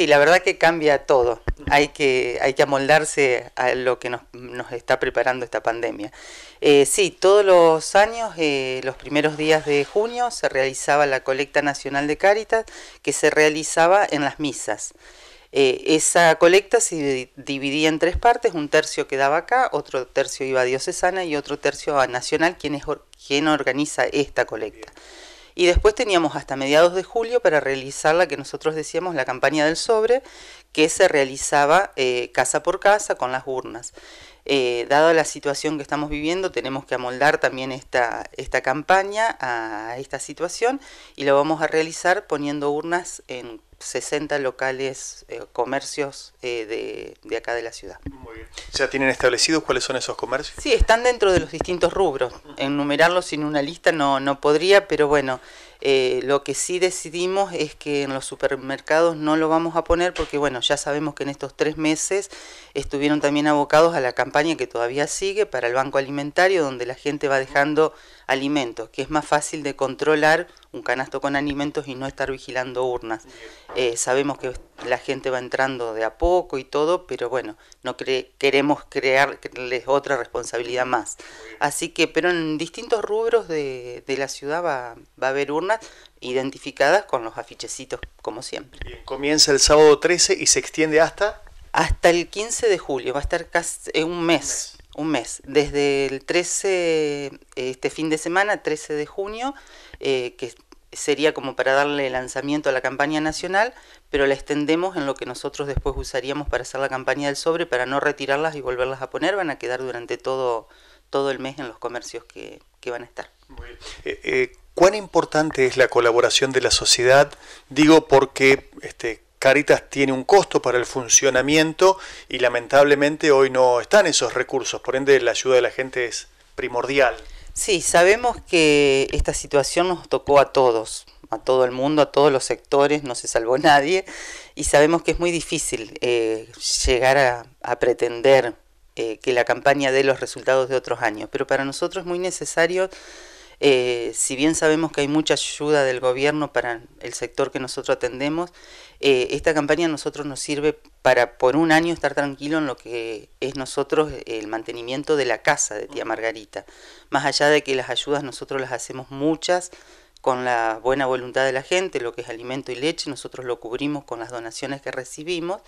Sí, la verdad que cambia todo. Hay que, hay que amoldarse a lo que nos, nos está preparando esta pandemia. Eh, sí, todos los años, eh, los primeros días de junio, se realizaba la colecta nacional de Cáritas, que se realizaba en las misas. Eh, esa colecta se dividía en tres partes, un tercio quedaba acá, otro tercio iba a diocesana y otro tercio a nacional, quien, es, quien organiza esta colecta. Y después teníamos hasta mediados de julio para realizar la que nosotros decíamos la campaña del sobre, que se realizaba eh, casa por casa con las urnas. Eh, dada la situación que estamos viviendo, tenemos que amoldar también esta, esta campaña a esta situación y lo vamos a realizar poniendo urnas en 60 locales, eh, comercios eh, de, de, acá de la ciudad. Muy bien. ¿Ya tienen establecidos cuáles son esos comercios? Sí, están dentro de los distintos rubros. Enumerarlos sin una lista no, no podría, pero bueno, eh, lo que sí decidimos es que en los supermercados no lo vamos a poner porque, bueno, ya sabemos que en estos tres meses estuvieron también abocados a la campaña que todavía sigue para el Banco Alimentario, donde la gente va dejando alimentos, que es más fácil de controlar un canasto con alimentos y no estar vigilando urnas. Eh, sabemos que la gente va entrando de a poco y todo, pero bueno, no queremos crearles otra responsabilidad más. Así que, pero en distintos rubros de, de la ciudad va, va, a haber urnas identificadas con los afichecitos, como siempre. comienza el sábado 13 y se extiende hasta... Hasta el 15 de julio, va a estar casi eh, un mes. Un mes, desde el 13, este fin de semana, 13 de junio, eh, que que sería como para darle lanzamiento a la campaña nacional, pero la extendemos en lo que nosotros después usaríamos para hacer la campaña del sobre, para no retirarlas y volverlas a poner, van a quedar durante todo, todo el mes en los comercios que, van a estar. Eh, eh, ¿Cuán importante es la colaboración de la sociedad? Digo porque este, Caritas tiene un costo para el funcionamiento y lamentablemente hoy no están esos recursos, por ende la ayuda de la gente es primordial. Sí, sabemos que esta situación nos tocó a todos, a todo el mundo, a todos los sectores, no se salvó nadie, y sabemos que es muy difícil eh, llegar a, pretender eh, que la campaña dé los resultados de otros años, pero para nosotros es muy necesario eh, si bien sabemos que hay mucha ayuda del gobierno para el sector que nosotros atendemos, eh, esta campaña a nosotros nos sirve para por un año estar tranquilo en lo que es nosotros el mantenimiento de la casa de tía Margarita. Más allá de que las ayudas nosotros las hacemos muchas, con la buena voluntad de la gente, lo que es alimento y leche, nosotros lo cubrimos con las donaciones que recibimos,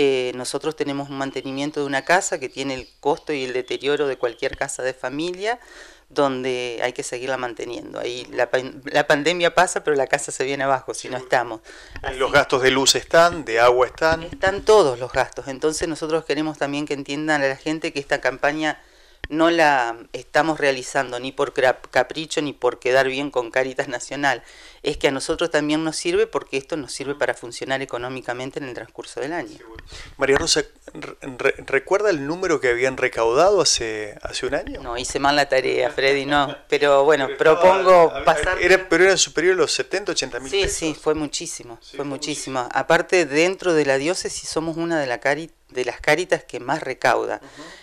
eh, nosotros tenemos un mantenimiento de una casa que tiene el costo y el deterioro de cualquier casa de familia, donde hay que seguirla manteniendo. Ahí la, pandemia pasa, pero la casa se viene abajo si no estamos. los gastos de luz están, de agua están. Están todos los gastos. Entonces nosotros queremos también que entiendan a la gente que esta campaña no la estamos realizando ni por capricho ni por quedar bien con Caritas Nacional es que a nosotros también nos sirve porque esto nos sirve para funcionar económicamente en el transcurso del año. María Rosa, ¿recuerda el número que habían recaudado hace, hace un año? No, hice mal la tarea, Freddy, no. Pero bueno, propongo pasar... pero era superior a los 70, 80 mil. Sí, pesos. sí, fue muchísimo, fue, muchísimo. Aparte, dentro de la diócesis somos una de, de las caritas que más recauda.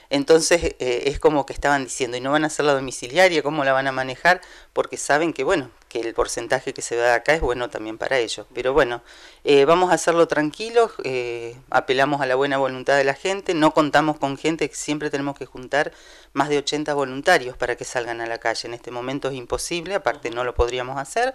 Entonces eh, es como que estaban diciendo, y no van a hacer la domiciliaria, ¿cómo la van a manejar? Porque saben que, bueno, que el porcentaje que se da acá es bueno también para ellos. Pero bueno, eh, vamos a hacerlo tranquilos, eh, apelamos a la buena voluntad de la gente, no contamos con gente, siempre tenemos que juntar más de 80 voluntarios para que salgan a la calle. En este momento es imposible, aparte no lo podríamos hacer.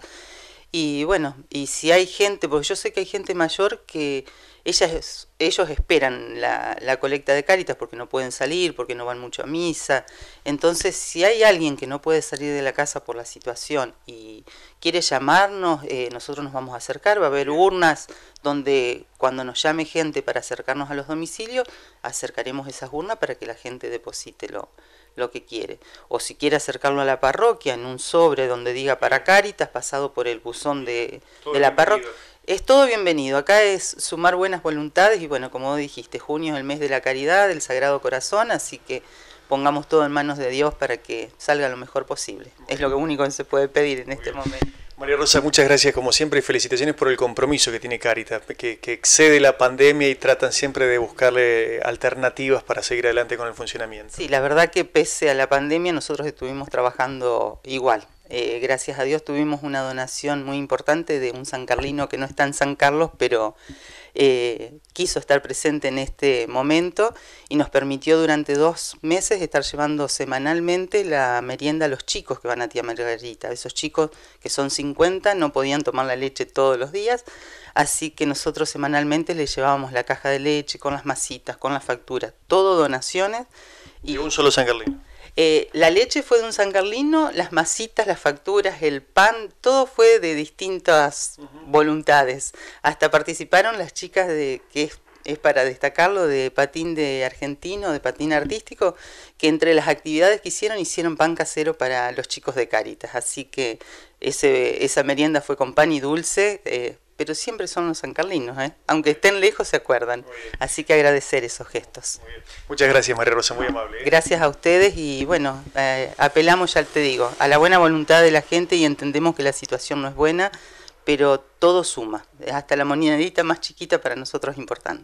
Y bueno, y si hay gente, porque yo sé que hay gente mayor que ellas, ellos esperan la, colecta de Cáritas porque no pueden salir, porque no van mucho a misa. Entonces, si hay alguien que no puede salir de la casa por la situación y quiere llamarnos, eh, nosotros nos vamos a acercar. Va a haber urnas donde cuando nos llame gente para acercarnos a los domicilios, acercaremos esas urnas para que la gente deposite lo, lo que quiere. O si quiere acercarlo a la parroquia en un sobre donde diga para Caritas, pasado por el buzón de, de la parroquia. Es todo bienvenido. Acá es sumar buenas voluntades y bueno, como dijiste, junio es el mes de la caridad, del Sagrado Corazón, así que pongamos todo en manos de Dios para que salga lo mejor posible. Es lo único que se puede pedir en este momento. María Rosa, muchas gracias como siempre y felicitaciones por el compromiso que tiene Caritas, que, que, excede la pandemia y tratan siempre de buscarle alternativas para seguir adelante con el funcionamiento. Sí, la verdad que pese a la pandemia nosotros estuvimos trabajando igual, eh, gracias a Dios tuvimos una donación muy importante de un san carlino que no está en San Carlos, pero eh, quiso estar presente en este momento y nos permitió durante dos meses estar llevando semanalmente la merienda a los chicos que van a Tía Margarita. Esos chicos que son 50 no podían tomar la leche todos los días, así que nosotros semanalmente les llevábamos la caja de leche con las masitas, con las facturas, todo donaciones. Y, un solo San Carlino eh, la leche fue de un San Carlino, las masitas, las facturas, el pan, todo fue de distintas voluntades. Hasta participaron las chicas de que es, para destacarlo de patín de argentino, de patín artístico, que entre las actividades que hicieron hicieron pan casero para los chicos de Caritas. Así que ese, esa merienda fue con pan y dulce. Eh, pero siempre son los sancarlinos, ¿eh? aunque estén lejos se acuerdan. Así que agradecer esos gestos. Muchas gracias María Rosa, muy amable. ¿eh? Gracias a ustedes y bueno, eh, apelamos, ya te digo, a la buena voluntad de la gente y entendemos que la situación no es buena, pero todo suma, hasta la monedita más chiquita para nosotros es importante.